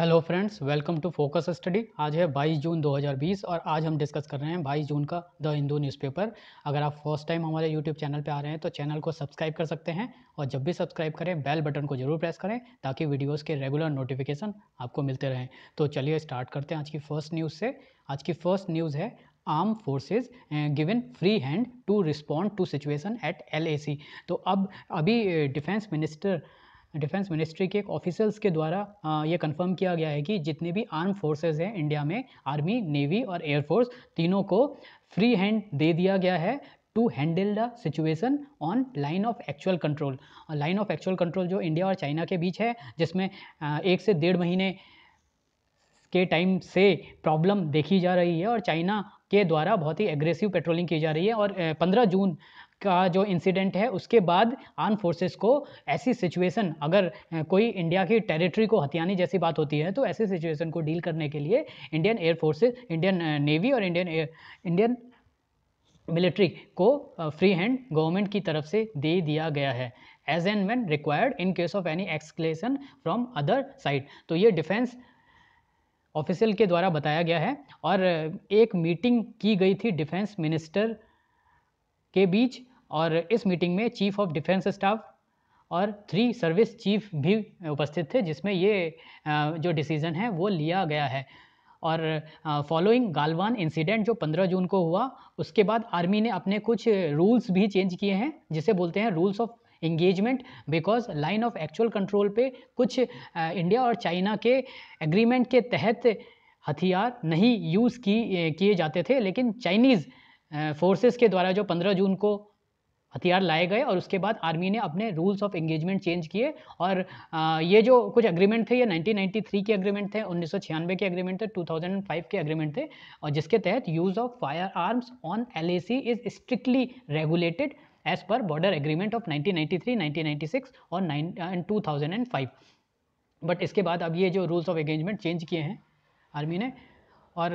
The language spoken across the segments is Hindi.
Hello friends welcome to focus study आज है 22 जून 2020 और आज हम डिस्कस कर रहे हैं 22 जून का द हिंदू न्यूज़पेपर अगर आप फर्स्ट टाइम हमारे यूट्यूब चैनल पर आ रहे हैं तो चैनल को सब्सक्राइब कर सकते हैं और जब भी सब्सक्राइब करें बेल बटन को जरूर प्रेस करें ताकि वीडियोज़ के रेगुलर नोटिफिकेशन आपको मिलते रहें तो चलिए स्टार्ट करते हैं आज की फर्स्ट न्यूज़ से आज की फर्स्ट न्यूज़ है arm forces given free hand to respond to situation at L तो अब अभी डिफेंस मिनिस्टर डिफेंस मिनिस्ट्री के ऑफिसर्स के द्वारा ये कंफर्म किया गया है कि जितने भी आर्म फोर्सेज हैं इंडिया में आर्मी नेवी और एयरफोर्स तीनों को फ्री हैंड दे दिया गया है to handle the situation on line of actual control line of actual control जो इंडिया और चाइना के बीच है जिसमें एक से डेढ़ महीने के टाइम से प्रॉब्लम देखी जा रही है और चाइना के द्वारा बहुत ही एग्रेसिव पेट्रोलिंग की जा रही है और 15 जून का जो इंसिडेंट है उसके बाद आर्म फोर्सेस को ऐसी सिचुएशन अगर कोई इंडिया की टेरिटरी को हथियाने जैसी बात होती है तो ऐसी सिचुएशन को डील करने के लिए Indian air forces Indian navy और इंडियन एयर इंडियन मिलिट्री को फ्री हैंड गवर्नमेंट की तरफ से दे दिया गया है as an man required in case of any escalation from other side तो ये डिफेंस ऑफिसल के द्वारा बताया गया है और एक मीटिंग की गई थी डिफेंस मिनिस्टर के बीच और इस मीटिंग में चीफ ऑफ डिफेंस स्टाफ और थ्री सर्विस चीफ भी उपस्थित थे जिसमें ये जो डिसीज़न है वो लिया गया है और फॉलोइंग गालवान इंसिडेंट जो 15 जून को हुआ उसके बाद आर्मी ने अपने कुछ रूल्स भी चेंज किए हैं जिसे बोलते हैं rules of engagement because line of actual control पे कुछ इंडिया और चाइना के एग्रीमेंट के तहत हथियार नहीं यूज़ की किए जाते थे लेकिन चाइनीज़ फोर्सेस के द्वारा जो 15 जून को हथियार लाए गए और उसके बाद आर्मी ने अपने रूल्स ऑफ एंगेजमेंट चेंज किए और ये जो कुछ अग्रीमेंट थे ये 1993 के अग्रीमेंट थे उन्नीस के अग्रीमेंट थे 2005 के अग्रीमेंट थे और जिसके तहत use of fire arms on L is strictly regulated as per border agreement of 1993, 1996 और नाइन टू बट इसके बाद अब ये जो रूल्स ऑफ एंगेजमेंट चेंज किए हैं आर्मी ने और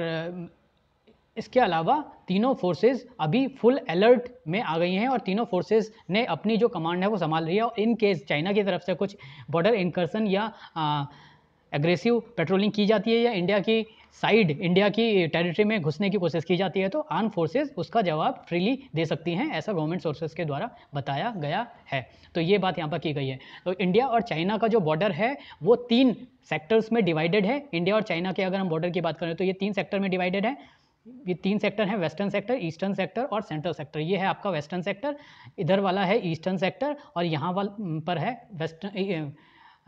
इसके अलावा तीनों फोर्सेस अभी फुल अलर्ट में आ गई हैं और तीनों फोर्सेस ने अपनी जो कमांड है वो संभाल रही है और इन केस चाइना की तरफ से कुछ बॉर्डर इनकर्सन या एग्रेसिव पेट्रोलिंग की जाती है या इंडिया की साइड इंडिया की टेरिटरी में घुसने की कोशिश की जाती है तो आर्म फोर्सेस उसका जवाब फ्रीली दे सकती हैं ऐसा गवर्नमेंट सोर्सेज के द्वारा बताया गया है तो ये बात यहाँ पर की गई है तो इंडिया और चाइना का जो बॉर्डर है वो तीन सेक्टर्स में डिवाइडेड है इंडिया और चाइना के अगर हम बॉर्डर की बात करें तो ये तीन सेक्टर में डिवाइडेड है ये तीन सेक्टर हैं वेस्टर्न सेक्टर ईस्टर्न सेक्टर और सेंट्रल सेक्टर ये है आपका वेस्टर्न सेक्टर इधर वाला है ईस्टर्न सेक्टर और यहाँ वाल पर है वेस्टर्न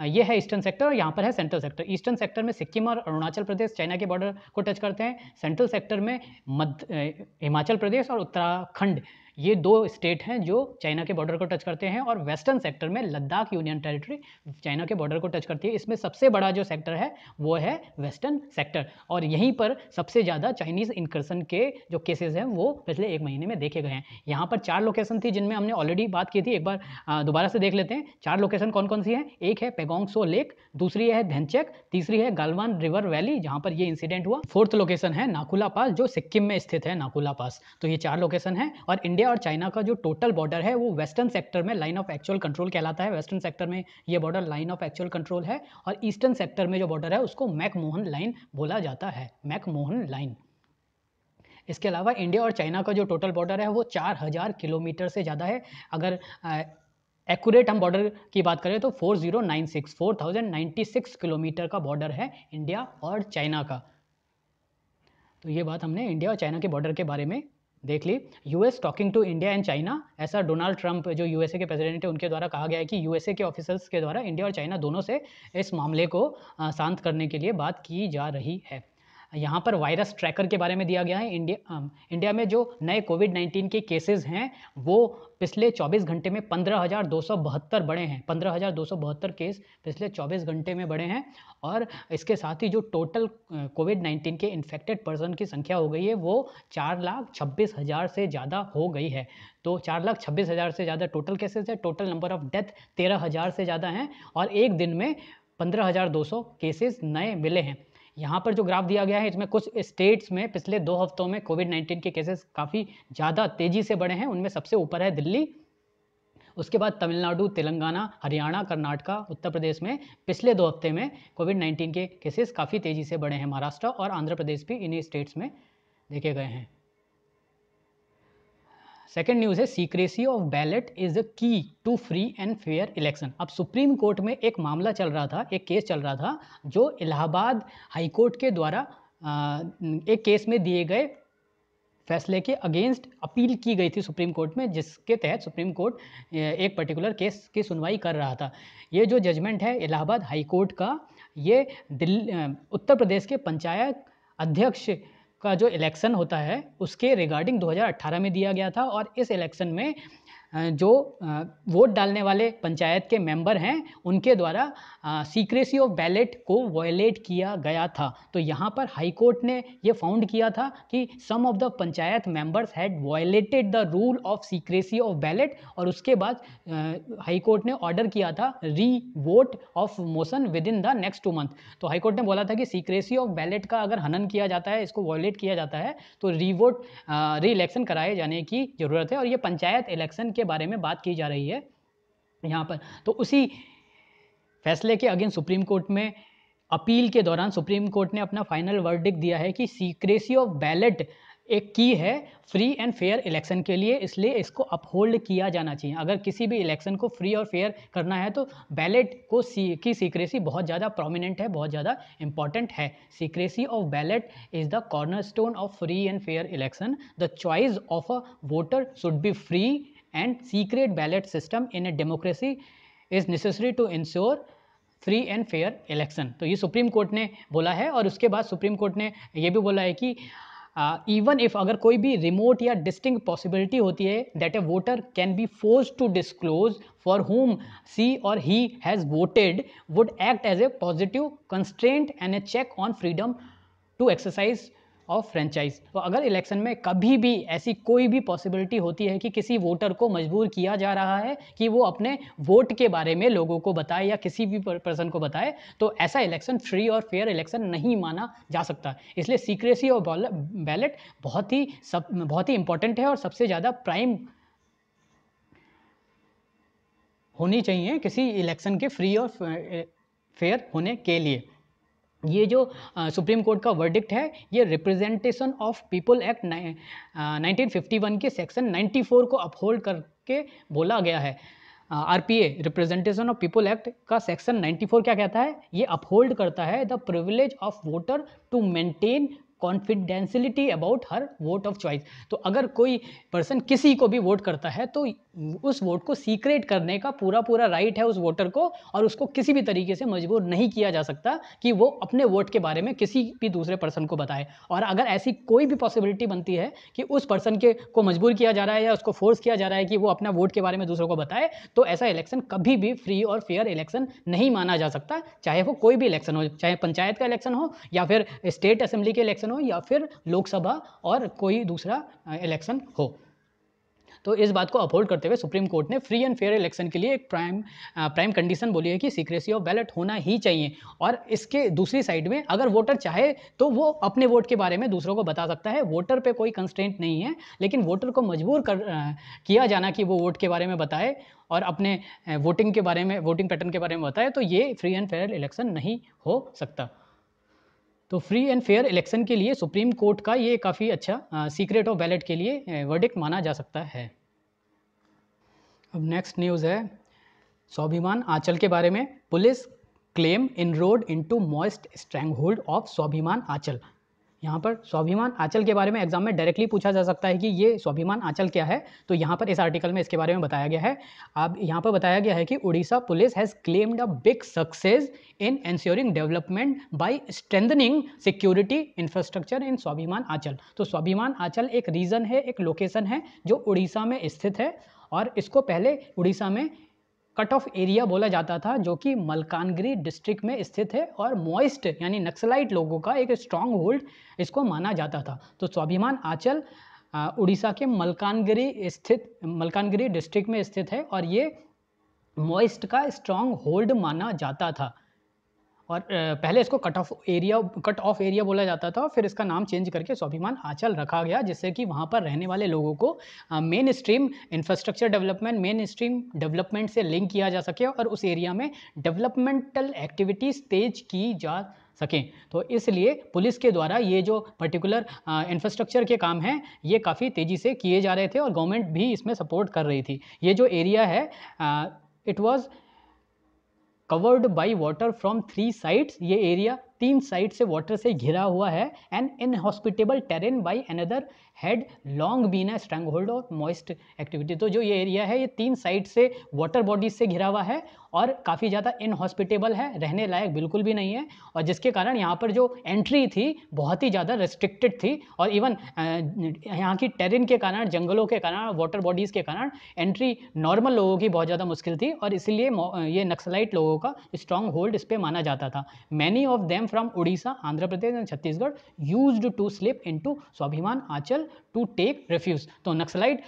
ये है ईस्टर्न सेक्टर और यहाँ पर है सेंट्रल सेक्टर ईस्टर्न सेक्टर में सिक्किम और अरुणाचल प्रदेश चाइना के बॉर्डर को टच करते हैं सेंट्रल सेक्टर में मध्य हिमाचल प्रदेश और उत्तराखंड ये दो स्टेट हैं जो चाइना के बॉर्डर को टच करते हैं और वेस्टर्न सेक्टर में लद्दाख यूनियन टेरिटरी चाइना के बॉर्डर को टच करती है इसमें सबसे बड़ा जो सेक्टर है वो है वेस्टर्न सेक्टर और यहीं पर सबसे ज़्यादा चाइनीज़ इंकर्सन के जो केसेज हैं वो पिछले एक महीने में देखे गए हैं यहाँ पर चार लोकेशन थी जिनमें हमने ऑलरेडी बात की थी एक बार दोबारा से देख लेते हैं चार लोकेशन कौन कौन सी हैं एक है पेगोंग लेक दूसरी है धनचेक तीसरी है गालवान रिवर वैली जहाँ पर ये इंसिडेंट हुआ फोर्थ लोकेशन है नाकुला पास जो सिक्किम में स्थित है नाकुला पास तो ये चार लोकेशन है और इंडिया इंडिया और चाइना का जो टोटल बॉर्डर है वो वेस्टर्न सेक्टर में लाइन ऑफ एक्चुअल कंट्रोल कहलाता है वेस्टर्न सेक्टर में ये border line of actual control है और ईस्टर्न सेक्टर में जो बॉर्डर है उसको मैकमोहन लाइन बोला जाता है मैकमोहन लाइन इसके अलावा इंडिया और चाइना का जो टोटल बॉर्डर है वो चार हज़ार किलोमीटर से ज़्यादा है अगर एक्यूरेट हम बॉर्डर की बात करें तो four four zero nine six thousand 4096 six kilometre का बॉर्डर है इंडिया और चाइना का तो ये बात हमने इंडिया और चाइना के बॉर्डर के बारे में देख ली US talking to India and China ऐसा डोनाल्ड ट्रंप जो यूएसए के प्रेसिडेंट है उनके द्वारा कहा गया है कि यूएसए के ऑफिसर्स के द्वारा इंडिया और चाइना दोनों से इस मामले को शांत करने के लिए बात की जा रही है यहाँ पर वायरस ट्रैकर के बारे में दिया गया है इंडिया इंडिया में जो नए कोविड 19 के केसेस हैं वो पिछले 24 घंटे में पंद्रह बढ़े हैं पंद्रह केस पिछले 24 घंटे में बढ़े हैं और इसके साथ ही जो टोटल कोविड 19 के इन्फेक्टेड पर्सन की संख्या हो गई है वो चार लाख छब्बीस हज़ार से ज़्यादा हो गई है तो चार लाख छब्बीस हज़ार से ज़्यादा टोटल केसेस है टोटल नंबर ऑफ डेथ तेरह हज़ार से ज़्यादा हैं और एक दिन में पंद्रह हज़ार दो सौ केसेस नए मिले हैं यहाँ पर जो ग्राफ दिया गया है इसमें कुछ स्टेट्स में पिछले दो हफ्तों में कोविड नाइन्टीन के केसेस काफ़ी ज़्यादा तेज़ी से बढ़े हैं उनमें सबसे ऊपर है दिल्ली उसके बाद तमिलनाडु तेलंगाना हरियाणा कर्नाटका उत्तर प्रदेश में पिछले दो हफ्ते में कोविड नाइन्टीन के केसेस काफ़ी तेज़ी से बढ़े हैं महाराष्ट्र और आंध्र प्रदेश भी इन्हीं स्टेट्स में देखे गए हैं सेकेंड न्यूज़ है secrecy of ballot is a key to free and fair election अब सुप्रीम कोर्ट में एक मामला चल रहा था एक केस चल रहा था जो इलाहाबाद हाई कोर्ट के द्वारा एक केस में दिए गए फैसले के अगेंस्ट अपील की गई थी सुप्रीम कोर्ट में जिसके तहत सुप्रीम कोर्ट एक पर्टिकुलर केस की सुनवाई कर रहा था ये जो जजमेंट है इलाहाबाद हाई कोर्ट का ये दिल्ली उत्तर प्रदेश के पंचायत अध्यक्ष का जो इलेक्शन होता है उसके रिगार्डिंग 2018 में दिया गया था और इस इलेक्शन में जो वोट डालने वाले पंचायत के मेंबर हैं उनके द्वारा सीक्रेसी ऑफ बैलेट को वॉयलेट किया गया था तो यहाँ पर हाईकोर्ट ने ये फाउंड किया था कि some of the panchayat members had violated the rule of secrecy of ballot और उसके बाद हाईकोर्ट ने ऑर्डर किया था re vote of motion within the next two month तो हाईकोर्ट ने बोला था कि सीक्रेसी ऑफ बैलेट का अगर हनन किया जाता है इसको वायलेट किया जाता है तो रीवोट री इलेक्शन कराए जाने की ज़रूरत है और ये पंचायत इलेक्शन के बारे में बात की जा रही है यहाँ पर तो उसी फैसले के अगेंस्ट सुप्रीम कोर्ट में अपील के दौरान सुप्रीम कोर्ट ने अपना फाइनल वर्डिक दिया है कि सीक्रेसी ऑफ बैलेट एक की है फ्री एंड फेयर इलेक्शन के लिए इसलिए इसको अपहोल्ड किया जाना चाहिए अगर किसी भी इलेक्शन को फ्री और फेयर करना है तो बैलेट को सी की सीक्रेसी बहुत ज़्यादा प्रोमिनेंट है बहुत ज़्यादा इंपॉर्टेंट है secrecy of ballot is the corner stone of free and fair election the choice of a voter should be free and secret ballot system in a democracy is necessary to ensure free and fair election तो ये सुप्रीम कोर्ट ने बोला है और उसके बाद सुप्रीम कोर्ट ने ये भी बोला है कि इवन uh, इफ अगर कोई भी रिमोट या डिस्टिंग पॉसिबिलिटी होती है that a voter can be force to disclose for whom she or he has voted would act as a positive constraint and a check on freedom to exercise of franchise तो अगर इलेक्शन में कभी भी ऐसी कोई भी पॉसिबिलिटी होती है कि किसी वोटर को मजबूर किया जा रहा है कि वो अपने वोट के बारे में लोगों को बताए या किसी भी पर्सन को बताए तो ऐसा इलेक्शन फ्री और फेयर इलेक्शन नहीं माना जा सकता इसलिए सीक्रेसी और बैलेट बहुत ही सब बहुत ही इंपॉर्टेंट है और सबसे ज़्यादा प्राइम होनी चाहिए किसी इलेक्शन के फ्री और फेयर होने के लिए ये जो सुप्रीम कोर्ट का वर्डिक्ट है ये रिप्रेजेंटेशन ऑफ पीपल एक्ट 1951 के सेक्शन 94 को अपहोल्ड करके बोला गया है R P A representation of people act का सेक्शन 94 क्या कहता है ये अपहोल्ड करता है the privilege of voter to maintain confidentiality about her vote of choice तो अगर कोई पर्सन किसी को भी वोट करता है तो उस वोट को सीक्रेट करने का पूरा पूरा राइट है उस वोटर को और उसको किसी भी तरीके से मजबूर नहीं किया जा सकता कि वो अपने वोट के बारे में किसी भी दूसरे पर्सन को बताए और अगर ऐसी कोई भी पॉसिबिलिटी बनती है कि उस पर्सन के को मजबूर किया जा रहा है या उसको फोर्स किया जा रहा है कि वो अपना वोट के बारे में दूसरों को बताए तो ऐसा इलेक्शन कभी भी फ्री और फेयर इलेक्शन नहीं माना जा सकता चाहे वो कोई भी इलेक्शन हो चाहे पंचायत का इलेक्शन हो या फिर स्टेट असेंबली के इलेक्शन इलेक्शन हो या फिर लोकसभा और कोई दूसरा इलेक्शन हो तो इस बात को अपहोल्ड करते हुए सुप्रीम कोर्ट ने फ्री एंड फेयर इलेक्शन के लिए एक प्राइम प्राइम कंडीशन बोली है कि सीक्रेसी ऑफ बैलेट होना ही चाहिए और इसके दूसरी साइड में अगर वोटर चाहे तो वो अपने वोट के बारे में दूसरों को बता सकता है वोटर पे कोई कंस्टेंट नहीं है लेकिन वोटर को मजबूर कर किया जाना कि वो वोट के बारे में बताए और अपने वोटिंग के बारे में वोटिंग पैटर्न के बारे में बताए तो ये फ्री एंड फेयर इलेक्शन नहीं हो सकता तो फ्री एंड फेयर इलेक्शन के लिए सुप्रीम कोर्ट का ये काफ़ी अच्छा सीक्रेट ऑफ बैलेट के लिए वर्डिक्ट माना जा सकता है अब नेक्स्ट न्यूज़ है स्वाभिमान आंचल के बारे में police claim in road into Maoist stronghold of Swabhiman Aanchal यहाँ पर स्वाभिमान आंचल के बारे में एग्जाम में डायरेक्टली पूछा जा सकता है कि ये स्वाभिमान आंचल क्या है तो यहाँ पर इस आर्टिकल में इसके बारे में बताया गया है अब यहाँ पर बताया गया है कि Orissa police has claimed a big success in ensuring development by strengthening security infrastructure in Swabhiman Anchal तो स्वाभिमान आंचल एक रीजन है एक लोकेशन है जो उड़ीसा में स्थित है और इसको पहले उड़ीसा में कट ऑफ एरिया बोला जाता था जो कि मलकानगिरी डिस्ट्रिक्ट में स्थित है और मॉइस्ट यानी नक्सलाइट लोगों का एक स्ट्रांग होल्ड इसको माना जाता था तो स्वाभिमान आंचल उड़ीसा के मलकानगिरी स्थित मलकानगिरी डिस्ट्रिक्ट में स्थित है और ये मॉइस्ट का स्ट्रांग होल्ड माना जाता था और पहले इसको cut off area cut off area बोला जाता था फिर इसका नाम चेंज करके स्वाभिमान आंचल रखा गया जिससे कि वहाँ पर रहने वाले लोगों को mainstream infrastructure development mainstream development से लिंक किया जा सके और उस एरिया में डेवलपमेंटल एक्टिविटीज़ तेज की जा सकें तो इसलिए पुलिस के द्वारा ये जो पर्टिकुलर इंफ्रास्ट्रक्चर के काम हैं ये काफ़ी तेज़ी से किए जा रहे थे और गवर्नमेंट भी इसमें सपोर्ट कर रही थी ये जो एरिया है it was covered by water from three sides ये एरिया तीन साइड से वाटर से घिरा हुआ है and inhospitable terrain by another had long been है स्ट्रांग होल्ड और मॉइस्ट एक्टिविटी तो जो ये एरिया है ये तीन साइड से वाटर बॉडीज से घिरा हुआ है और काफ़ी ज़्यादा इनहॉस्पिटेबल है रहने लायक बिल्कुल भी नहीं है और जिसके कारण यहाँ पर जो एंट्री थी बहुत ही ज़्यादा रेस्ट्रिक्टेड थी और इवन यहाँ की टेरिन के कारण जंगलों के कारण वाटर बॉडीज़ के कारण एंट्री नॉर्मल लोगों की बहुत ज़्यादा मुश्किल थी और इसीलिए ये नक्सलाइट लोगों का स्ट्रॉन्ग होल्ड इस पर माना जाता था many of them came from Odisha, Andhra Pradesh and Chhattisgarh used to slip into Swabhiman Anchal to take refuge. तो नक्सलाइट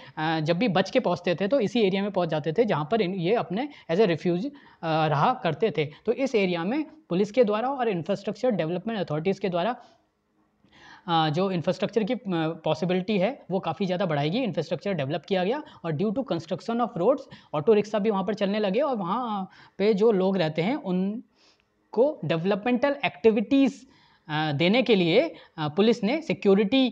जब भी बच के पहुंचते थे तो इसी एरिया में पहुंच जाते थे जहां पर ये अपने एज ए रिफ्यूज रहा करते थे तो इस एरिया में पुलिस के द्वारा और इंफ्रास्ट्रक्चर डेवलपमेंट अथॉरिटीज़ के द्वारा जो इंफ्रास्ट्रक्चर की पॉसिबिलिटी है वो काफ़ी ज़्यादा बढ़ाएगी इंफ्रास्ट्रक्चर डेवलप किया गया और due to construction of roads auto rickshaw भी वहाँ पर चलने लगे और वहाँ पे जो लोग रहते हैं उन को डेवलपमेंटल एक्टिविटीज़ देने के लिए पुलिस ने सिक्योरिटी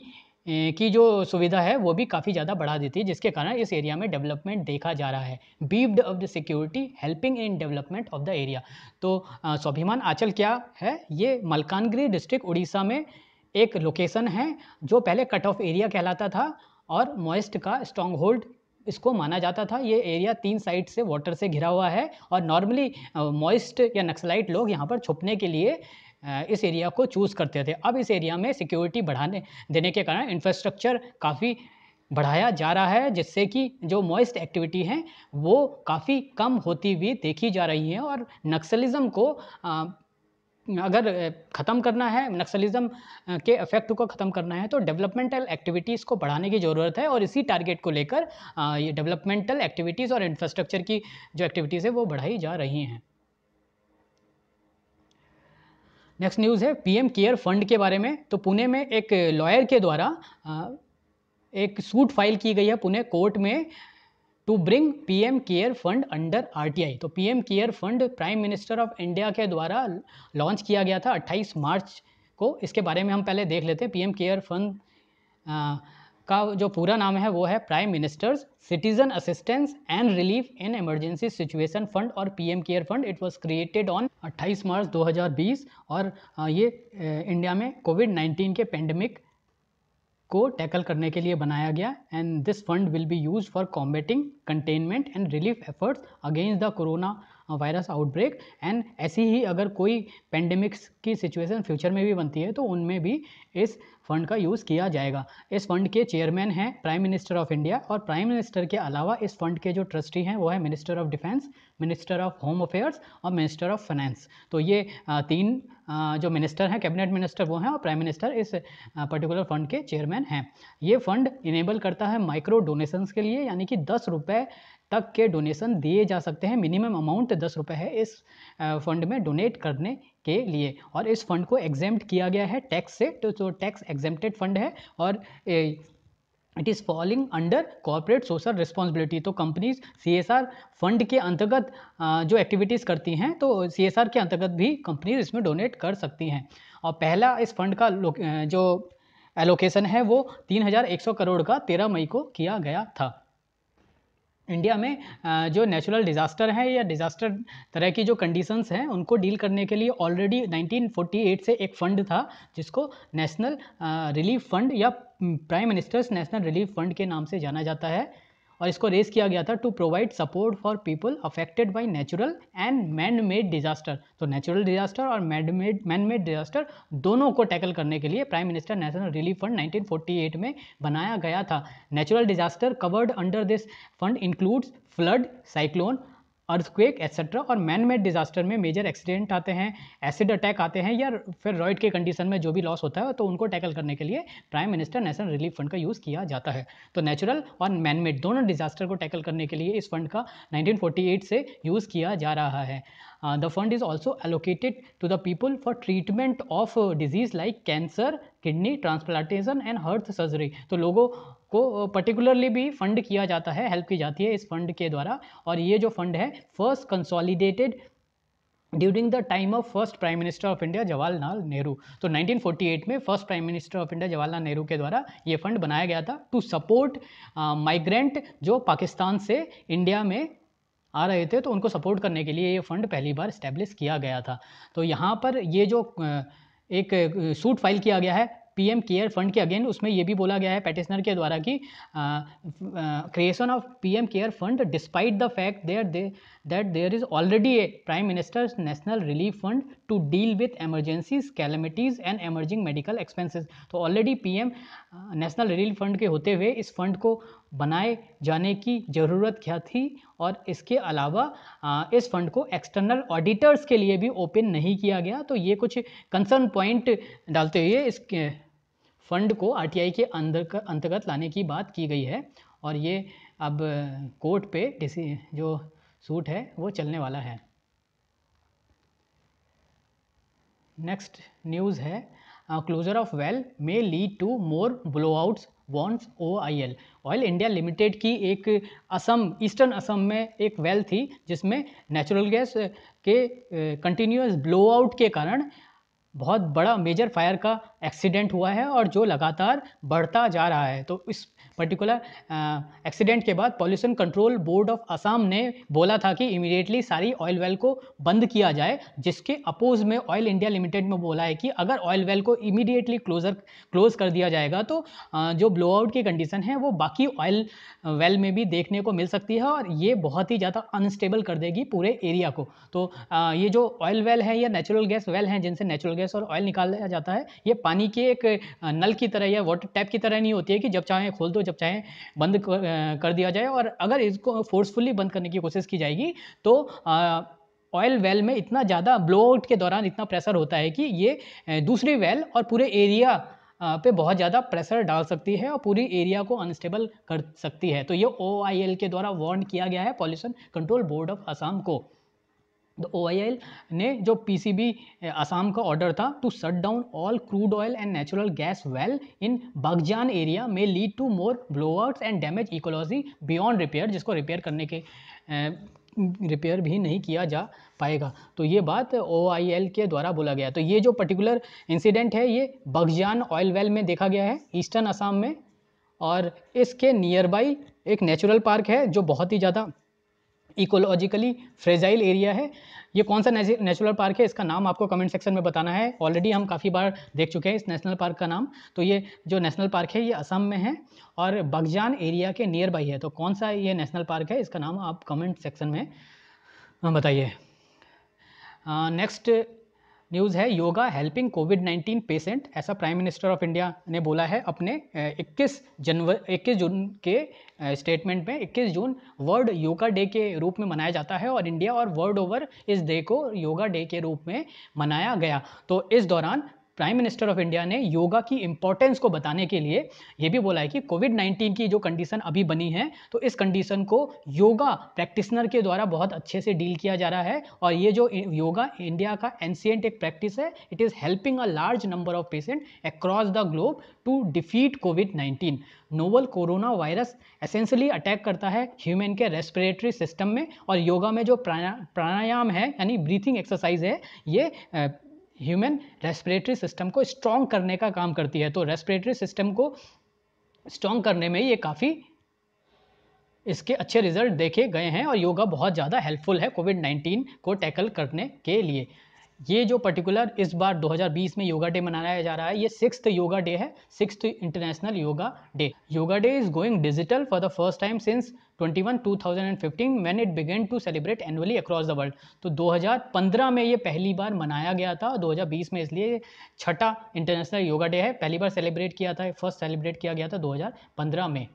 की जो सुविधा है वो भी काफ़ी ज़्यादा बढ़ा दी थी जिसके कारण इस एरिया में डेवलपमेंट देखा जा रहा है beefed off the security helping in development of the area तो स्वाभिमान आंचल क्या है ये मलकानगिरी डिस्ट्रिक्ट उड़ीसा में एक लोकेशन है जो पहले कट ऑफ एरिया कहलाता था और मोइस्ट का स्ट्रॉन्ग होल्ड इसको माना जाता था ये एरिया तीन साइड से वाटर से घिरा हुआ है और नॉर्मली मॉइस्ट या नक्सलाइट लोग यहाँ पर छुपने के लिए इस एरिया को चूज़ करते थे अब इस एरिया में सिक्योरिटी बढ़ाने देने के कारण इंफ्रास्ट्रक्चर काफ़ी बढ़ाया जा रहा है जिससे कि जो मॉइस्ट एक्टिविटी हैं वो काफ़ी कम होती हुई देखी जा रही है और नक्सलिज़म को अगर ख़त्म करना है नक्सलिज्म के इफ़ेक्ट को ख़त्म करना है तो डेवलपमेंटल एक्टिविटीज़ को बढ़ाने की ज़रूरत है और इसी टारगेट को लेकर ये डेवलपमेंटल एक्टिविटीज़ और इंफ्रास्ट्रक्चर की जो एक्टिविटीज़ है वो बढ़ाई जा रही हैं नेक्स्ट न्यूज़ है पीएम केयर फंड के बारे में तो पुणे में एक लॉयर के द्वारा एक सूट फाइल की गई है पुणे कोर्ट में to bring PM care fund under RTI तो PM care fund prime minister of India के द्वारा लॉन्च किया गया था 28 मार्च को इसके बारे में हम पहले देख लेते हैं पीएम केयर फंड का जो पूरा नाम है वो है prime minister's citizen assistance and relief in emergency situation fund और PM care fund it was created on 28 March 2020 और ये इंडिया में कोविड 19 के पेंडेमिक को टैकल करने के लिए बनाया गया and this fund will be use for combating containment and relief efforts against the corona virus outbreak and ऐसी ही अगर कोई पेंडेमिक्स की सिचुएशन फ्यूचर में भी बनती है तो उनमें भी इस फंड का यूज़ किया जाएगा इस फंड के चेयरमैन हैं प्राइम मिनिस्टर ऑफ इंडिया और प्राइम मिनिस्टर के अलावा इस फंड के जो ट्रस्टी हैं वो है minister of defence minister of home affairs और मिनिस्टर ऑफ फाइनेंस तो ये तीन जो मिनिस्टर हैं कैबिनेट मिनिस्टर वो हैं और प्राइम मिनिस्टर इस पर्टिकुलर फंड के चेयरमैन हैं ये फंड इनेबल करता है माइक्रो डोनेशंस के लिए यानी कि दस रुपये तक के डोनेशन दिए जा सकते हैं मिनिमम अमाउंट दस रुपये है इस फंड में डोनेट करने के लिए और इस फंड को एग्जेम्प्ट किया गया है टैक्स से तो जो टैक्स एग्जेम्प्टेड फंड है और it is falling under corporate social responsibility तो companies C S R fund के अंतर्गत जो एक्टिविटीज़ करती हैं तो सी एस आर के अंतर्गत भी कंपनीज इसमें डोनेट कर सकती हैं और पहला इस फंड का जो एलोकेशन है वो तीन हज़ार एक सौ करोड़ का तेरह मई को किया गया था इंडिया में जो नेचुरल डिज़ास्टर है या डिज़ास्टर तरह की जो कंडीशंस हैं उनको डील करने के लिए ऑलरेडी 1948 से एक फ़ंड था जिसको नेशनल रिलीफ फ़ंड या prime minister's national relief fund के नाम से जाना जाता है और इसको रेस किया गया था to provide support for people affected by natural and man made disaster तो नेचुरल डिजास्टर और man made man made disaster दोनों को टैकल करने के लिए prime minister national relief fund 1948 में बनाया गया था natural disaster covered under this fund includes flood cyclone earthquake etcetera और मैन मेड डिजास्टर में मेजर एक्सीडेंट आते हैं एसिड अटैक आते हैं या फिर रॉयड के कंडीशन में जो भी लॉस होता है तो उनको टैकल करने के लिए prime minister national relief fund का यूज़ किया जाता है तो नेचुरल और मैन मेड दोनों डिजास्टर को टैकल करने के लिए इस फंड का नाइनटीन से यूज़ किया जा रहा है the fund is also allocated to the people for treatment of disease like cancer kidney transplantation and heart surgery तो लोगों को पर्टिकुलरली भी फंड किया जाता है हेल्प की जाती है इस फंड के द्वारा और ये जो फंड है first consolidated during the time of first prime minister of India Jawaharlal Nehru तो 1948 में first prime minister of India Jawaharlal Nehru के द्वारा ये फंड बनाया गया था टू सपोर्ट माइग्रेंट जो पाकिस्तान से इंडिया में आ रहे थे तो उनको सपोर्ट करने के लिए ये फंड पहली बार स्टैब्लिश किया गया था तो यहाँ पर ये जो एक सूट फाइल किया गया है पीएम केयर फंड के अगेन उसमें यह भी बोला गया है पेटिशनर के द्वारा कि creation of PM care fund despite the fact there they that there is already a prime minister's national relief fund to deal with emergencies calamities and emerging medical expenses तो already M national relief fund के होते हुए इस फंड को बनाए जाने की ज़रूरत क्या थी और इसके अलावा इस फंड को एक्सटर्नल ऑडिटर्स के लिए भी ओपन नहीं किया गया तो ये कुछ कंसर्न पॉइंट डालते हुए इसके फंड को आरटीआई के अंदर अंतर्गत लाने की बात की गई है और ये अब कोर्ट पे जो सूट है वो चलने वाला है नेक्स्ट न्यूज़ है closure of well may lead to more blowouts वॉन्ट्स O I L oil India limited की एक असम ईस्टर्न असम में एक वेल थी जिसमें नेचुरल गैस के कंटिन्यूस ब्लोआउट के कारण बहुत बड़ा मेजर फायर का एक्सीडेंट हुआ है और जो लगातार बढ़ता जा रहा है तो इस पर्टिकुलर एक्सीडेंट uh, के बाद pollution control board of Assam ने बोला था कि इमीडिएटली सारी ऑयल वेल को बंद किया जाए जिसके अपोज में ऑयल इंडिया लिमिटेड में बोला है कि अगर ऑयल वेल को इमीडिएटली क्लोजर क्लोज कर दिया जाएगा तो uh, जो ब्लो आउट की कंडीशन है वो बाकी ऑयल वेल uh, में भी देखने को मिल सकती है और ये बहुत ही ज़्यादा अनस्टेबल कर देगी पूरे एरिया को तो ये जो ऑयल वेल है या नेचुरल गैस वेल हैं जिनसे नेचुरल गैस और ऑयल निकाला जाता है ये पानी के एक नल की तरह या वाटर टैप की तरह नहीं होती है कि जब चाहे खोल दो जब चाहे बंद कर दिया जाए और अगर इसको फोर्सफुली बंद करने की कोशिश की जाएगी तो ऑयल वेल में इतना ज़्यादा ब्लोआउट के दौरान इतना प्रेशर होता है कि ये दूसरी वेल और पूरे एरिया पे बहुत ज़्यादा प्रेशर डाल सकती है और पूरी एरिया को अनस्टेबल कर सकती है तो ये ओ के द्वारा वार्न किया गया है pollution control board of Assam को तो ओ ने जो पी सी बी आसाम का ऑर्डर था to shut down all crude oil and natural gas well in Baghjan area में lead to more blowouts and damage ecology beyond repair जिसको रिपेयर करने के रिपेयर भी नहीं किया जा पाएगा तो ये बात ओ आई एल के द्वारा बोला गया तो ये जो पर्टिकुलर इंसिडेंट है ये बगजान ऑयल वेल में देखा गया है ईस्टर्न आसाम में और इसके नियर बाई एक नेचुरल पार्क है जो बहुत ही ज़्यादा इकोलॉजिकली फ्रेजाइल एरिया है ये कौन सा नेचुरल पार्क है इसका नाम आपको कमेंट सेक्शन में बताना है ऑलरेडी हम काफ़ी बार देख चुके हैं इस नेशनल पार्क का नाम तो ये जो नेशनल पार्क है ये असम में है और बगजान एरिया के नियर बाई है तो कौन सा ये नेशनल पार्क है इसका नाम आप कमेंट सेक्शन में बताइए नेक्स्ट न्यूज़ है योगा हेल्पिंग कोविड 19 पेशेंट ऐसा प्राइम मिनिस्टर ऑफ इंडिया ने बोला है अपने 21 जनवरी 21 जून के स्टेटमेंट में 21 जून वर्ल्ड योगा डे के रूप में मनाया जाता है और इंडिया और वर्ल्ड ओवर इस डे को योगा डे के रूप में मनाया गया तो इस दौरान प्राइम मिनिस्टर ऑफ इंडिया ने योगा की इंपॉर्टेंस को बताने के लिए ये भी बोला है कि कोविड 19 की जो कंडीशन अभी बनी है तो इस कंडीशन को योगा प्रैक्टिसनर के द्वारा बहुत अच्छे से डील किया जा रहा है और ये जो योगा इंडिया का एंशियंट एक प्रैक्टिस है it is helping a large number of patient across the globe to defeat covid nineteen novel corona virus essentially attack करता है ह्यूमन के रेस्पिरेटरी सिस्टम में और योगा में जो प्राणायाम है यानी ब्रीथिंग एक्सरसाइज है ये ह्यूमन रेस्पिरेटरी सिस्टम को स्ट्रॉन्ग करने का काम करती है तो रेस्पिरेटरी सिस्टम को स्ट्रॉन्ग करने में ये काफ़ी इसके अच्छे रिजल्ट देखे गए हैं और योगा बहुत ज़्यादा हेल्पफुल है कोविड 19 को टैकल करने के लिए ये जो पर्टिकुलर इस बार 2020 में योगा डे मनाया जा रहा है ये सिक्स योगा डे है six international yoga day yoga day is going digital for the first time since 21 2015 when it began to celebrate annually across the world तो 2015 में ये पहली बार मनाया गया था 2020 में इसलिए छठा इंटरनेशनल योगा डे है पहली बार सेलिब्रेट किया था फर्स्ट सेलिब्रेट किया गया था दो में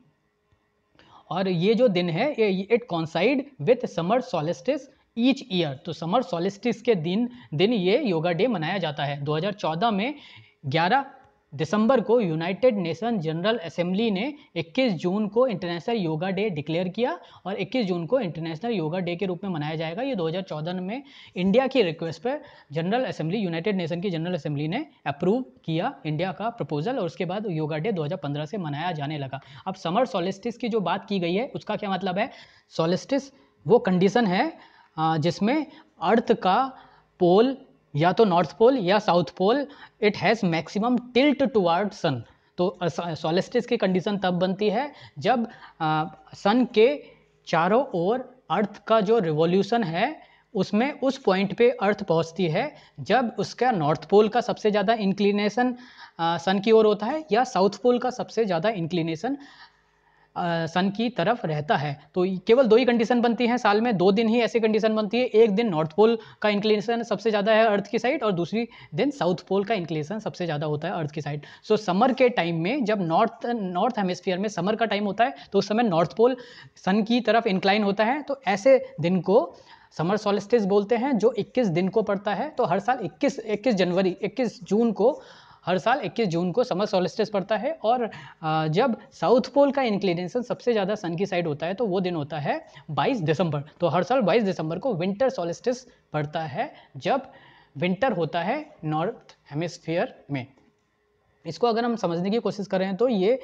और ये जो दिन है it coincide with summer solstice each year तो समर सोलिस्टिस के दिन दिन ये योगा डे मनाया जाता है 2014 में 11 दिसंबर को यूनाइटेड नेशन जनरल असेंबली ने 21 जून को इंटरनेशनल योगा डे डिक्लेयर किया और 21 जून को इंटरनेशनल योगा डे के रूप में मनाया जाएगा ये 2014 में इंडिया की रिक्वेस्ट पर जनरल असेंबली यूनाइटेड नेशन की जनरल असेंबली ने अप्रूव किया इंडिया का प्रपोजल और उसके बाद योगा डे दो से मनाया जाने लगा अब समर सोलिस्टिस की जो बात की गई है उसका क्या मतलब है सोलिस्टिस वो कंडीशन है जिसमें अर्थ का पोल या तो नॉर्थ पोल या south pole it has maximum tilt toward sun तो सोलेस्टिस की कंडीशन तब बनती है जब सन के चारों ओर अर्थ का जो रिवॉल्यूशन है उसमें उस पॉइंट पे अर्थ पहुंचती है जब उसका नॉर्थ पोल का सबसे ज़्यादा इंक्लिनेशन सन की ओर होता है या साउथ पोल का सबसे ज़्यादा इंक्लिनेशन सन की तरफ रहता है तो केवल दो ही कंडीशन बनती हैं साल में दो दिन ही ऐसी कंडीशन बनती है एक दिन नॉर्थ पोल का इंक्लिनेशन सबसे ज़्यादा है अर्थ की साइड और दूसरी दिन साउथ पोल का इंक्लिनेशन सबसे ज़्यादा होता है अर्थ की साइड सो समर के टाइम में जब नॉर्थ नॉर्थ हेमिस्फीयर में समर का टाइम होता है तो उस समय नॉर्थ पोल सन की तरफ इंक्लाइन होता है तो ऐसे दिन को समर सॉलिस्टिस बोलते हैं जो 21 दिन को पड़ता है तो हर साल 21 21 जनवरी 21 जून को हर साल 21 जून को समर सोलिस्टिस पड़ता है और जब साउथ पोल का इंक्लिनेशन सबसे ज़्यादा सन की साइड होता है तो वो दिन होता है 22 दिसंबर तो हर साल 22 दिसंबर को विंटर सोलिस्टिस पड़ता है जब विंटर होता है नॉर्थ हेमिस्फीयर में इसको अगर हम समझने की कोशिश करें तो ये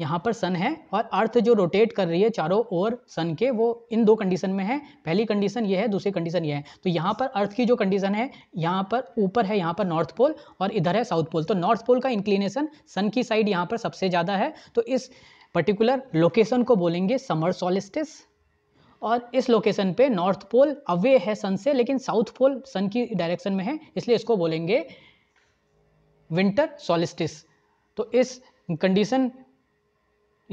यहाँ पर सन है और अर्थ जो रोटेट कर रही है चारों ओर सन के वो इन दो कंडीशन में है पहली कंडीशन ये है दूसरी कंडीशन ये है तो यहाँ पर अर्थ की जो कंडीशन है यहाँ पर ऊपर है यहाँ पर नॉर्थ पोल और इधर है साउथ पोल तो नॉर्थ पोल का इंक्लिनेशन सन की साइड यहाँ पर सबसे ज़्यादा है तो इस पर्टिकुलर लोकेशन को बोलेंगे समर सोलिस्टिस और इस लोकेशन पे नॉर्थ पोल अवे है सन से लेकिन साउथ पोल सन की डायरेक्शन में है इसलिए इसको बोलेंगे विंटर सोलिस्टिस तो इस कंडीशन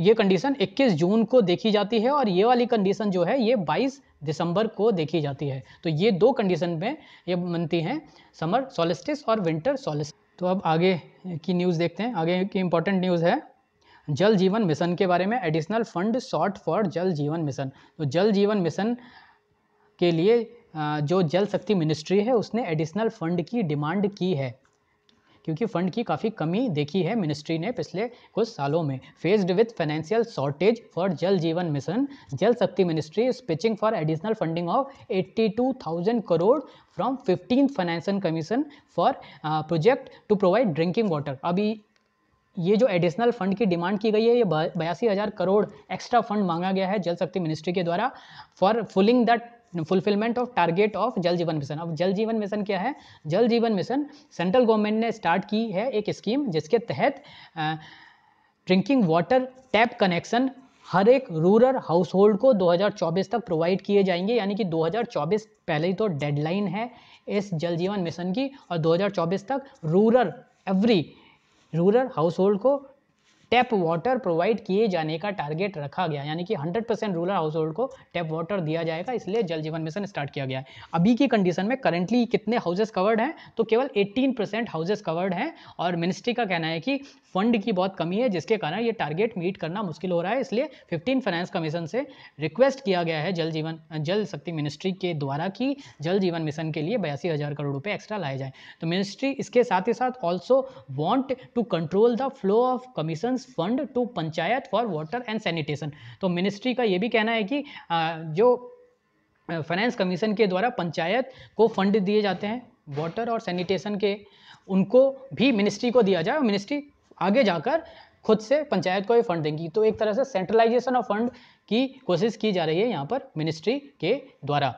ये कंडीशन 21 जून को देखी जाती है और ये वाली कंडीशन जो है ये 22 दिसंबर को देखी जाती है तो ये दो कंडीशन में ये बनती हैं समर सोलिस्टिस और विंटर सोलिस तो अब आगे की न्यूज़ देखते हैं आगे की इम्पोर्टेंट न्यूज़ है जल जीवन मिशन के बारे में additional fund short for Jal Jeevan mission तो जल जीवन मिशन के लिए जो जल शक्ति मिनिस्ट्री है उसने एडिशनल फंड की डिमांड की है क्योंकि फ़ंड की काफ़ी कमी देखी है मिनिस्ट्री ने पिछले कुछ सालों में faced with financial shortage for Jal Jeevan mission Jal Shakti ministry pitching for additional funding of 82,000 crore from fifteen financial commission for project to provide drinking water अभी ये जो एडिशनल फंड की डिमांड की गई है ये बयासी हज़ार करोड़ एक्स्ट्रा फंड मांगा गया है जल शक्ति मिनिस्ट्री के द्वारा for fulling that fulfilment of target of Jal Jeevan mission अब जल जीवन मिशन क्या है Jal Jeevan mission central government ने स्टार्ट की है एक स्कीम जिसके तहत ड्रिंकिंग वाटर टैप कनेक्शन हर एक रूरल हाउस होल्ड को 2024 तक प्रोवाइड किए जाएंगे यानी कि 2024 पहले ही तो डेडलाइन है इस जल जीवन मिशन की और 2024 तक rural every rural household को टैप वाटर प्रोवाइड किए जाने का टारगेट रखा गया यानी कि 100 परसेंट रूरल हाउस होल्ड को टैप वाटर दिया जाएगा इसलिए जल जीवन मिशन स्टार्ट किया गया है अभी की कंडीशन में करंटली कितने हाउसेज कवर्ड हैं तो केवल 18 परसेंट हाउसेज कवर्ड हैं और मिनिस्ट्री का कहना है कि फंड की बहुत कमी है जिसके कारण ये टारगेट मीट करना मुश्किल हो रहा है इसलिए फिफ्टीन फाइनेंस कमीशन से रिक्वेस्ट किया गया है जल जीवन जल शक्ति मिनिस्ट्री के द्वारा कि जल जीवन मिशन के लिए बयासी हज़ार करोड़ रुपये एक्स्ट्रा लाए जाए तो मिनिस्ट्री इसके साथ ही साथ also want to control the flow of commission reference fund to panchayat for water and sanitation तो मिनिस्ट्री का ये भी कहना है कि जो फाइनेंस कमीशन के द्वारा पंचायत को फंड दिए जाते हैं वाटर और सैनिटेशन के उनको भी मिनिस्ट्री को दिया जाए और मिनिस्ट्री आगे जाकर खुद से पंचायत को ही फंड देंगी तो एक तरह से सेंट्रलाइजेशन ऑफ फंड की कोशिश की जा रही है यहाँ पर मिनिस्ट्री के द्वारा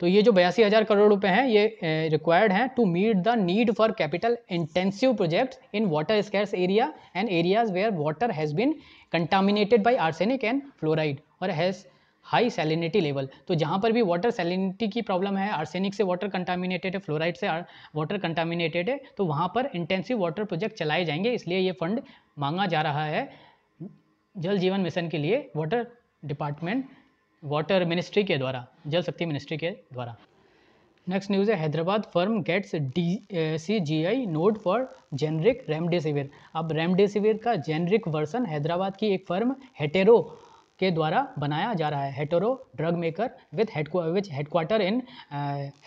तो ये जो बयासी हज़ार करोड़ रुपए हैं ये रिक्वायर्ड हैं to meet the need for capital intensive projects in water scarce area and areas where water has been contaminated by arsenic and fluoride और हैज़ हाई सैलिनिटी लेवल तो जहाँ पर भी वाटर सैलिनिटी की प्रॉब्लम है आर्सेनिक से वाटर कंटामिनेटेड है फ्लोराइड से वाटर कंटामिनेटेड है तो वहाँ पर इंटेंसिव वाटर प्रोजेक्ट चलाए जाएंगे इसलिए ये फंड मांगा जा रहा है जल जीवन मिशन के लिए वाटर डिपार्टमेंट वाटर मिनिस्ट्री के द्वारा जल शक्ति मिनिस्ट्री के द्वारा नेक्स्ट न्यूज़ है Hyderabad firm gets D C G I nod for generic remdesivir अब रेमडेसिविर का जेनरिक वर्सन हैदराबाद की एक फर्म हेटेरो के द्वारा बनाया जा रहा है Hetero drug maker with which headquarter in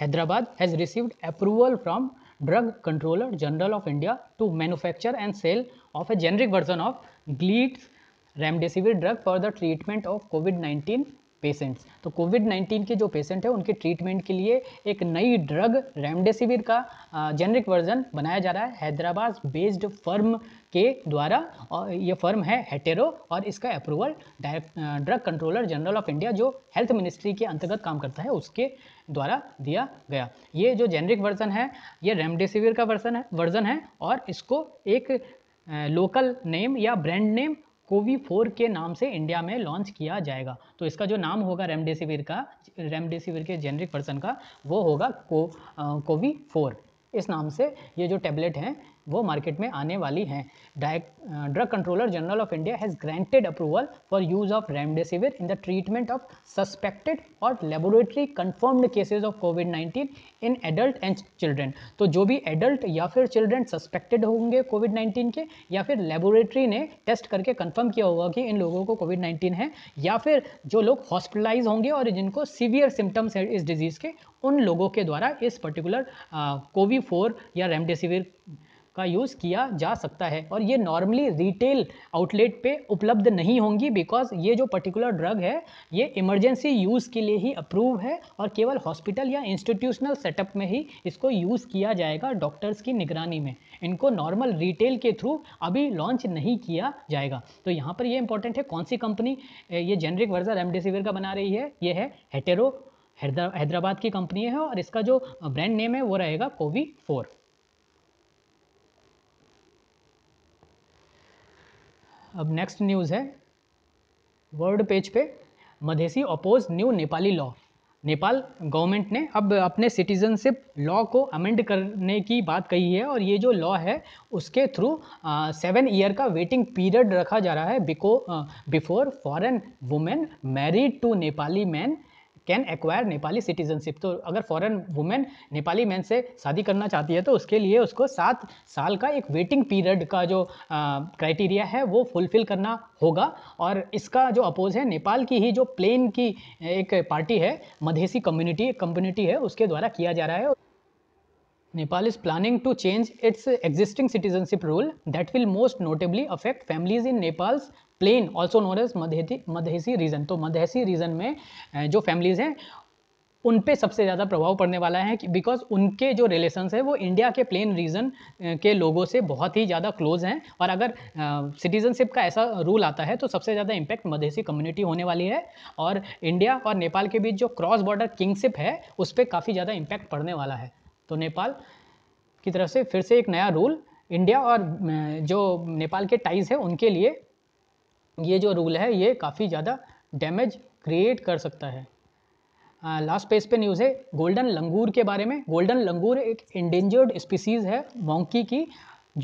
Hyderabad has received approval from drug controller general of India to manufacture and sale of a generic version of Gilead's remdesivir drug for the treatment of covid nineteen patients तो कोविड 19 के जो पेशेंट है उनके ट्रीटमेंट के लिए एक नई ड्रग रेमडेसिविर का जेनरिक वर्जन बनाया जा रहा है हैदराबाद बेस्ड फर्म के द्वारा और ये फर्म है हेटेरो और इसका approval drug controller general of India जो हेल्थ मिनिस्ट्री के अंतर्गत काम करता है उसके द्वारा दिया गया ये जो जेनरिक वर्जन है ये रेमडेसिविर का वर्जन है वर्जन है और इसको एक लोकल नेम या ब्रांड नेम कोवी फोर के नाम से इंडिया में लॉन्च किया जाएगा तो इसका जो नाम होगा रेमडेसिविर का रेमडेसिविर के जेनरिक वर्जन का वो होगा को कोवी फोर इस नाम से ये जो टैबलेट हैं वो मार्केट में आने वाली हैं drug controller general of India has granted approval for use of remdesivir in the treatment of suspected और laboratory confirmed cases of covid nineteen in adult and children तो जो भी एडल्ट या फिर चिल्ड्रेन सस्पेक्टेड होंगे कोविड नाइन्टीन के या फिर लेबोरेटरी ने टेस्ट करके कन्फर्म किया होगा कि इन लोगों को कोविड नाइन्टीन है या फिर जो लोग हॉस्पिटलाइज होंगे और जिनको सीवियर सिम्टम्स है इस डिज़ीज़ के उन लोगों के द्वारा इस पर्टिकुलर कोवी फोर या रेमडेसिविर का यूज़ किया जा सकता है और ये नॉर्मली रिटेल आउटलेट पे उपलब्ध नहीं होंगी बिकॉज ये जो पर्टिकुलर ड्रग है ये इमरजेंसी यूज़ के लिए ही अप्रूव है और केवल हॉस्पिटल या इंस्टीट्यूशनल सेटअप में ही इसको यूज़ किया जाएगा डॉक्टर्स की निगरानी में इनको नॉर्मल रिटेल के थ्रू अभी लॉन्च नहीं किया जाएगा तो यहाँ पर ये इंपॉर्टेंट है कौन सी कंपनी ये जेनरिक वर्जन रेमडेसिविर का बना रही है ये है हेटेरो हैदराबाद की कंपनी है और इसका जो ब्रांड नेम है वो रहेगा कोवी फोर अब नेक्स्ट न्यूज़ है वर्ल्ड पेज पे Madhesi oppose new Nepali law Nepal government ने अब अपने सिटीजनशिप लॉ को अमेंड करने की बात कही है और ये जो लॉ है उसके थ्रू सेवन ईयर का वेटिंग पीरियड रखा जा रहा है बिको before foreign women married to Nepali man can acquire Nepali citizenship तो अगर फॉरेन वुमेन नेपाली मैन से शादी करना चाहती है तो उसके लिए उसको सात साल का एक वेटिंग पीरियड का जो क्राइटेरिया है वो फुलफिल करना होगा और इसका जो अपोज है नेपाल की ही जो प्लेन की एक पार्टी है मधेसी कम्युनिटी कम्युनिटी है उसके द्वारा किया जा रहा है Nepal is planning to change its existing citizenship rule that will most notably affect families in Nepal's plain also known as Madhesi Madhesi region तो मधेसी रीजन में जो फैमिलीज़ हैं उन पे सबसे ज़्यादा प्रभाव पड़ने वाला है बिकॉज उनके जो रिलेशंस है वो इंडिया के प्लेन रीजन के लोगों से बहुत ही ज़्यादा क्लोज हैं और अगर सिटीजनशिप का ऐसा रूल आता है तो सबसे ज़्यादा इम्पैक्ट मधेसी कम्युनिटी होने वाली है और इंडिया और नेपाल के बीच जो क्रॉस बॉर्डर किंगशिप है उस पर काफ़ी ज़्यादा इम्पैक्ट पड़ने वाला है तो नेपाल की तरफ से फिर से एक नया रूल इंडिया और जो नेपाल के टाइज है उनके लिए ये जो रूल है ये काफ़ी ज़्यादा डैमेज क्रिएट कर सकता है लास्ट पेज पे न्यूज़ है गोल्डन लंगूर के बारे में गोल्डन लंगूर एक इंडेंजर्ड स्पीसीज़ है मोंकी की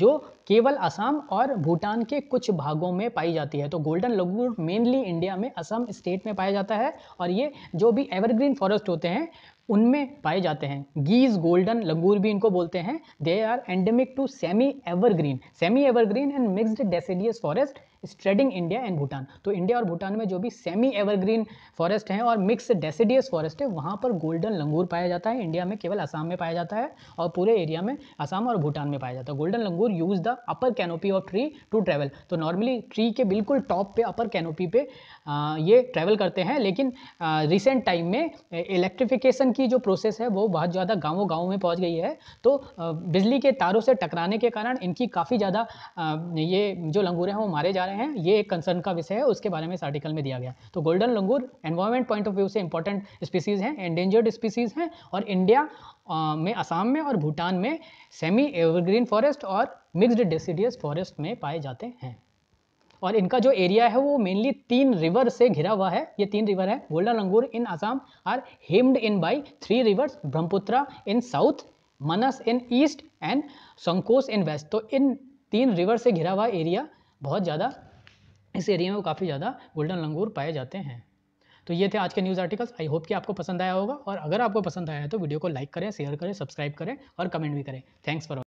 जो केवल असम और भूटान के कुछ भागों में पाई जाती है तो गोल्डन लंगूर मेनली इंडिया में असम स्टेट में पाया जाता है और ये जो भी एवरग्रीन फॉरेस्ट होते हैं उनमें पाए जाते हैं गीज गोल्डन लंगूर भी इनको बोलते हैं they are endemic to semi evergreen semi evergreen and mixed deciduous forest straddling India and Bhutan तो इंडिया और भूटान में जो भी सेमी एवरग्रीन फॉरेस्ट हैं और मिक्स डेसिडियस फॉरेस्ट है वहाँ पर गोल्डन लंगूर पाया जाता है इंडिया में केवल आसाम में पाया जाता है और पूरे एरिया में आसाम और भूटान में पाया जाता है golden langur use the upper canopy of tree to travel तो नॉर्मली ट्री के बिल्कुल टॉप पे अपर कैनोपी पे आ, ये ट्रैवल करते हैं लेकिन रिसेंट टाइम में इलेक्ट्रिफिकेशन की जो प्रोसेस है वो बहुत ज़्यादा गाँव गाँव में पहुँच गई है तो बिजली के तारों से टकराने के कारण इनकी काफ़ी ज़्यादा ये जो लंगूर हैं वो मारे जा रहे हैं हैं ये एक कंसर्न का विषय है उसके बारे में इस आर्टिकल में दिया गया तो golden langur environment point of view से इंपॉर्टेंट स्पीसीज़ हैं एंडेंजर्ड स्पीसीज़ हैं और इंडिया में आसाम में और भूटान में सेमी एवरग्रीन फॉरेस्ट और मिक्सड डेसीडियस फॉरेस्ट में पाए जाते हैं और इनका जो एरिया है वो मेनली तीन रिवर से घिरा हुआ है ये तीन रिवर है golden langur in Assam are hemmed in by three rivers Brahmaputra in south Manas in east and Sankosh in west तो इन तीन रिवर से घिरा हुआ एरिया बहुत ज़्यादा इस एरिया में काफ़ी ज़्यादा गोल्डन लंगूर पाए जाते हैं तो ये थे आज के न्यूज़ आर्टिकल्स आई होप कि आपको पसंद आया होगा और अगर आपको पसंद आया है तो वीडियो को लाइक करें शेयर करें सब्सक्राइब करें और कमेंट भी करें थैंक्स फॉर